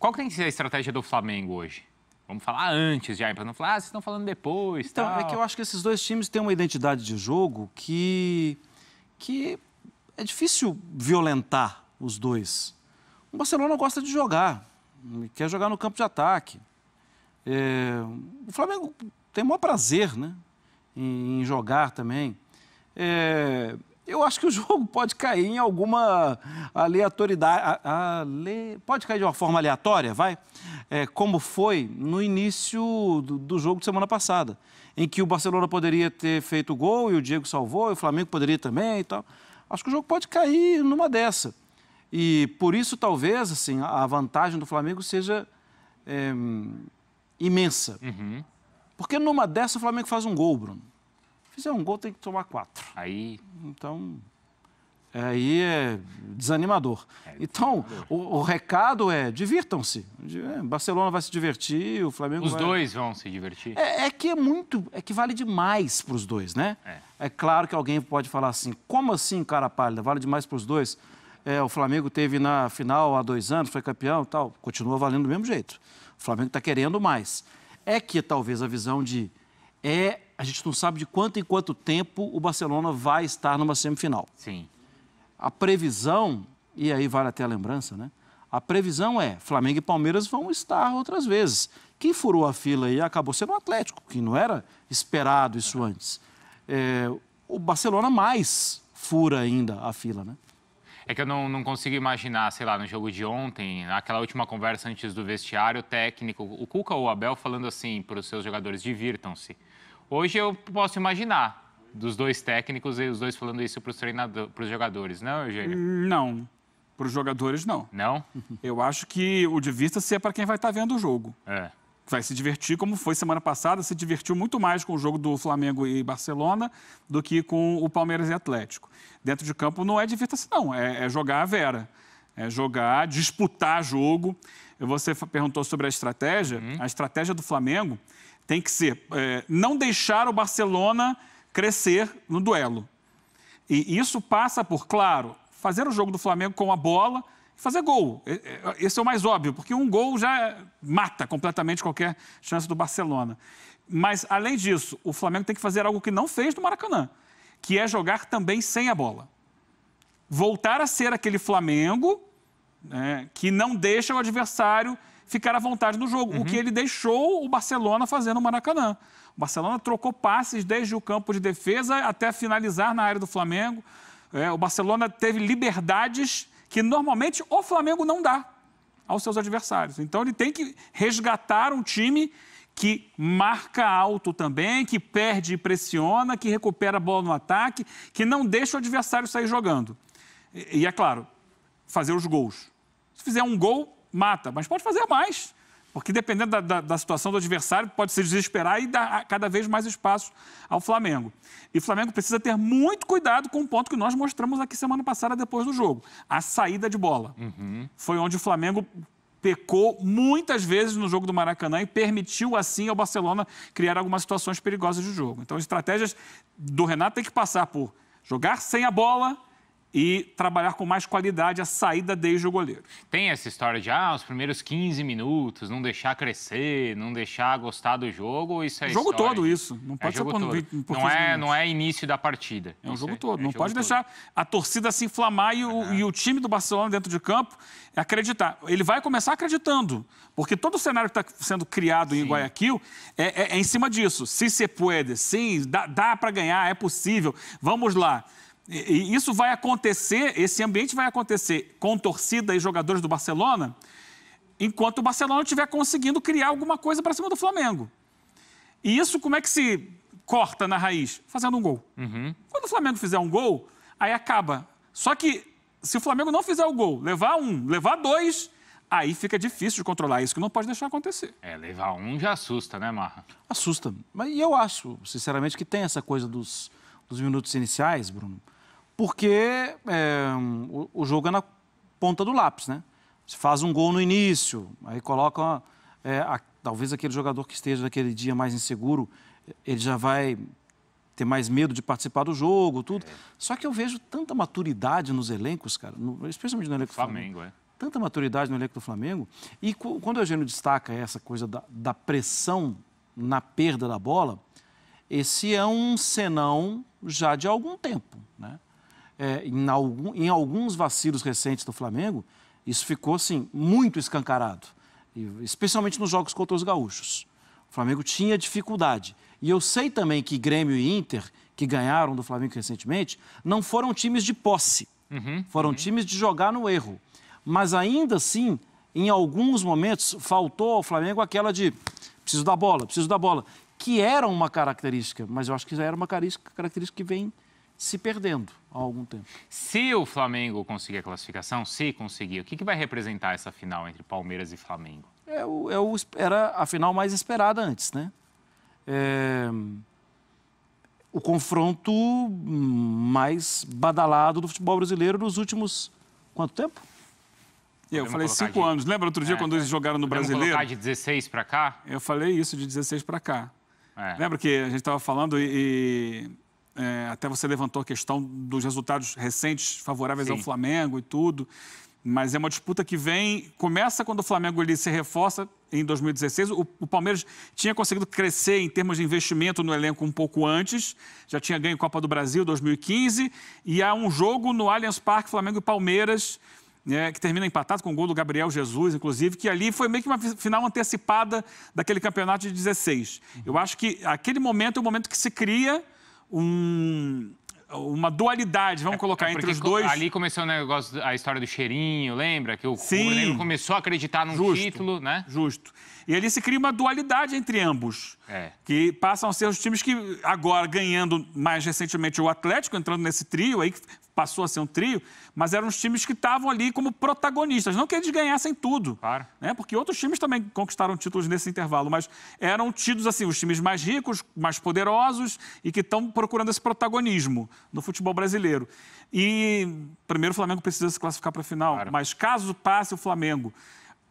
Qual que tem que ser a estratégia do Flamengo hoje? Vamos falar antes já, para não falar, ah, vocês estão falando depois. Então, é tal. é que eu acho que esses dois times têm uma identidade de jogo que, que é difícil violentar os dois. O Barcelona gosta de jogar, quer jogar no campo de ataque. É, o Flamengo tem o maior prazer né, em, em jogar também. É, eu acho que o jogo pode cair em alguma aleatoriedade. Pode cair de uma forma aleatória, vai? É, como foi no início do, do, jogo de semana passada, em que o Barcelona poderia ter feito gol e o Diego salvou, e o Flamengo poderia também e tal. Acho que o jogo pode cair numa dessa. E por isso, talvez, assim, a vantagem do Flamengo seja é, imensa. Uhum. Porque numa dessa o Flamengo faz um gol, Bruno fizer um gol, tem que tomar quatro. Aí. Então. Aí é desanimador. É, então, O, o, recado é: divirtam-se. É, Barcelona vai se divertir, o Flamengo. Os vai... dois vão se divertir. É, é, que é muito, é que vale demais para os dois, né? É. é. claro que alguém pode falar assim: como assim, cara pálida? Vale demais para os dois? É, o Flamengo teve na final há dois anos, foi campeão tal. Continua valendo do mesmo jeito. O Flamengo está querendo mais. É que talvez a visão de é a gente não sabe de quanto em quanto tempo o Barcelona vai estar numa semifinal. Sim. A previsão, e aí vale até a lembrança, né? A previsão é Flamengo e Palmeiras vão estar outras vezes. Quem furou a fila aí acabou sendo o Atlético, que não era esperado isso antes. É, o Barcelona mais fura ainda a fila, né? É que eu não, não consigo imaginar, sei lá, no jogo de ontem, naquela última conversa antes do vestiário, o técnico, o Cuca ou o Abel falando assim para os seus jogadores, divirtam-se. Hoje eu posso imaginar dos dois técnicos e os dois falando isso para os treinadores, para os jogadores, não, Eugênio? Não. Para os jogadores, não. Não? Eu acho que o de vista se é para quem vai estar tá vendo o jogo. É. Vai se divertir, como foi semana passada, se divertiu muito mais com o jogo do Flamengo e Barcelona do que com o Palmeiras e Atlético. Dentro de campo não é divirta-se, assim, não. É, é jogar a vera. É jogar, disputar jogo. Você perguntou sobre a estratégia. Uhum. A estratégia do Flamengo tem que ser é, não deixar o Barcelona crescer no duelo. E isso passa por, claro, fazer o jogo do Flamengo com a bola e fazer gol. É, é, esse é o mais óbvio, porque um gol já mata completamente qualquer chance do Barcelona. Mas, além disso, o Flamengo tem que fazer algo que não fez no Maracanã, que é jogar também sem a bola. Voltar a ser aquele Flamengo né, que não deixa o adversário ficar à vontade no jogo, uhum. o que uhum. ele deixou o Barcelona fazer no Maracanã. O Barcelona trocou passes desde o campo de defesa até finalizar na área do Flamengo. É, o Barcelona teve liberdades que normalmente o Flamengo não dá aos seus adversários. Então ele tem que resgatar um time que marca alto também, que perde e pressiona, que recupera a bola no ataque, que não deixa o adversário sair jogando. E, e é claro, fazer os gols. Se fizer um gol, mata, mas pode fazer mais. Porque dependendo da, da, da, situação do adversário, pode se desesperar e dar cada vez mais espaço ao Flamengo. E o Flamengo precisa ter muito cuidado com o ponto que nós mostramos aqui semana passada, depois do jogo: a saída de bola. Uhum. Foi onde o Flamengo pecou muitas vezes no jogo do Maracanã e permitiu assim ao Barcelona criar algumas situações perigosas de jogo. Então, estratégias do Renato tem que passar por jogar sem a bola e trabalhar com mais qualidade a saída desde o goleiro. Tem essa história de, ah, os primeiros 15 minutos, não deixar crescer, não deixar gostar do jogo, isso é Jogo história? todo isso, não é pode é ser quando todo. por não é, minutos. Não é início da partida. É um jogo todo, é não jogo pode todo. deixar a torcida se inflamar e o, uhum. e o time do Barcelona dentro de campo acreditar. Ele vai começar acreditando, porque todo o cenário que está sendo criado Sim. em Guayaquil é, é, é, em cima disso. Se se puder sim, dá, dá para ganhar, é possível, vamos lá. E isso vai acontecer, esse ambiente vai acontecer com torcida e jogadores do Barcelona, enquanto o Barcelona estiver conseguindo criar alguma coisa para cima do Flamengo. E isso como é que se corta na raiz? Fazendo um gol. Uhum. Quando o Flamengo fizer um gol, aí acaba. Só que se o Flamengo não fizer o gol, levar um, levar dois, aí fica difícil de controlar. É isso que não pode deixar acontecer. É, levar um já assusta, né, Marra? Assusta. Mas eu acho, sinceramente, que tem essa coisa dos, dos minutos iniciais, Bruno porque é, o, o, jogo é na ponta do lápis, né? Você faz um gol no início, aí coloca é, a, talvez aquele jogador que esteja naquele dia mais inseguro, ele já vai ter mais medo de participar do jogo, tudo. É. Só que eu vejo tanta maturidade nos elencos, cara, no, especialmente no elenco Flamengo, do Flamengo. É. é. Tanta maturidade no elenco do Flamengo. E quando o Eugênio destaca essa coisa da, da pressão na perda da bola, esse é um senão já de algum tempo, né? é, em, algum, em alguns vacilos recentes do Flamengo, isso ficou assim, muito escancarado, especialmente nos jogos contra os gaúchos. O Flamengo tinha dificuldade. E eu sei também que Grêmio e Inter, que ganharam do Flamengo recentemente, não foram times de posse. Uhum, foram uhum. times de jogar no erro. Mas ainda assim, em alguns momentos, faltou ao Flamengo aquela de preciso da bola, preciso da bola, que era uma característica, mas eu acho que já era uma característica que vem se perdendo há algum tempo. Se o Flamengo conseguir a classificação, se conseguir, o que, que vai representar essa final entre Palmeiras e Flamengo? É o, é o, era a final mais esperada antes, né? É, o confronto mais badalado do futebol brasileiro nos últimos quanto tempo? Eu Podemos falei cinco de... anos. Lembra outro dia é, quando eles é. jogaram no Podemos Brasileiro? de 16 para cá? Eu falei isso, de 16 para cá. É. Lembra que a gente estava falando e é, até você levantou a questão dos resultados recentes favoráveis Sim. ao Flamengo e tudo. Mas é uma disputa que vem, começa quando o Flamengo ele se reforça em 2016. O, o, Palmeiras tinha conseguido crescer em termos de investimento no elenco um pouco antes, já tinha ganho Copa do Brasil 2015. E há um jogo no Allianz Parque, Flamengo e Palmeiras, né, que termina empatado com o gol do Gabriel Jesus, inclusive, que ali foi meio que uma final antecipada daquele campeonato de 16. Uhum. Eu acho que aquele momento é o momento que se cria um, uma dualidade, vamos é, colocar, é entre os dois. Ali começou o negócio, a história do cheirinho, lembra? Que o Sim, começou a acreditar num justo, título, né? Justo. E ali se cria uma dualidade entre ambos. É. Que passam a ser os times que, agora ganhando mais recentemente o Atlético, entrando nesse trio, aí passou a ser um trio, mas eram os times que estavam ali como protagonistas. Não que eles ganhassem tudo, claro. né? porque outros times também conquistaram títulos nesse intervalo, mas eram tidos assim, os times mais ricos, mais poderosos e que estão procurando esse protagonismo no futebol brasileiro. E primeiro o Flamengo precisa se classificar para a final, claro. mas caso passe o Flamengo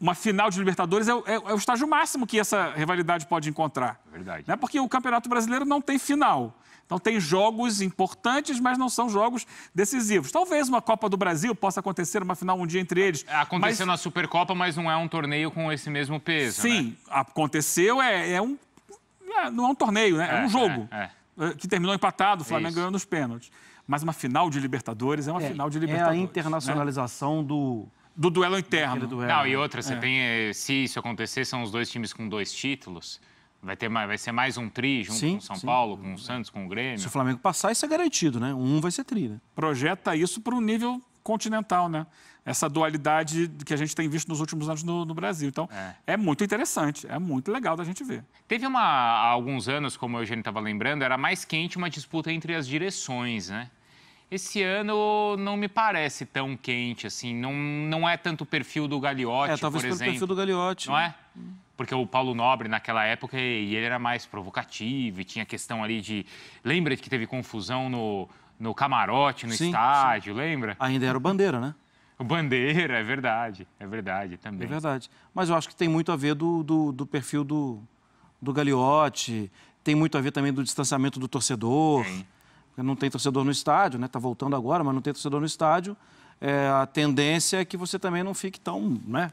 uma final de Libertadores é, é, é, o estágio máximo que essa rivalidade pode encontrar. Verdade. Né? Porque o Campeonato Brasileiro não tem final. Então tem jogos importantes, mas não são jogos decisivos. Talvez uma Copa do Brasil possa acontecer uma final um dia entre eles. É, aconteceu mas... na Supercopa, mas não é um torneio com esse mesmo peso. Né? Sim, né? aconteceu, é, é um. É, não é um torneio, né? É, é um jogo. É, é. Eh, que terminou empatado, o Flamengo ganhou nos pênaltis. Mas uma final de Libertadores é uma final de Libertadores. É a né? internacionalização né? do do duelo interno. Duelo. Não, e né? outra, você é. tem. Eh, se isso acontecer, são os dois times com dois títulos. Vai, ter mais, vai ser mais um tri junto sim, com São sim. Paulo, com o Santos, com o Grêmio. Se o Flamengo passar, isso é garantido, né? Um vai ser tri, né? Projeta isso para um nível continental, né? Essa dualidade que a gente tem visto nos últimos anos no, no Brasil. Então, é. é. muito interessante, é muito legal da gente ver. Teve uma, há alguns anos, como o Eugênio estava lembrando, era mais quente uma disputa entre as direções, né? Esse ano não me parece tão quente, assim. Não, não é tanto o perfil do Gagliotti, é, talvez por exemplo. perfil do Gagliotti. Não né? é? Porque o Paulo Nobre, naquela época, ele era mais provocativo e tinha questão ali de... Lembra que teve confusão no, no camarote, no sim, estádio, sim. lembra? Ainda era o Bandeira, né? O Bandeira, é verdade, é verdade também. É verdade. Mas eu acho que tem muito a ver do, do, do perfil do, do Gagliotti, tem muito a ver também do distanciamento do torcedor. Sim não tem torcedor no estádio, né? Está voltando agora, mas não tem torcedor no estádio. É, a tendência é que você também não fique tão, né?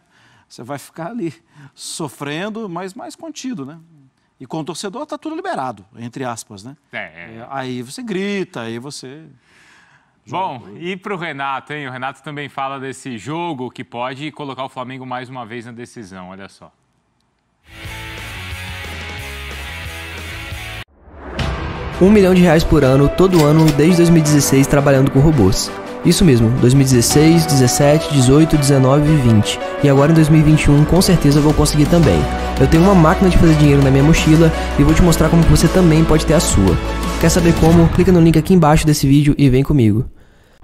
Você vai ficar ali sofrendo, mas mais contido, né? E com o torcedor está tudo liberado, entre aspas, né? É, é, é. aí você grita, aí você. Bom, e para o Renato, hein? O Renato também fala desse jogo que pode colocar o Flamengo mais uma vez na decisão, olha só. 1 milhão de reais por ano, todo ano, desde 2016, trabalhando com robôs. Isso mesmo, 2016, 17, 18, 19 e 20. E agora em 2021 com certeza vou conseguir também. Eu tenho uma máquina de fazer dinheiro na minha mochila e vou te mostrar como você também pode ter a sua. Quer saber como? Clica no link aqui embaixo desse vídeo e vem comigo.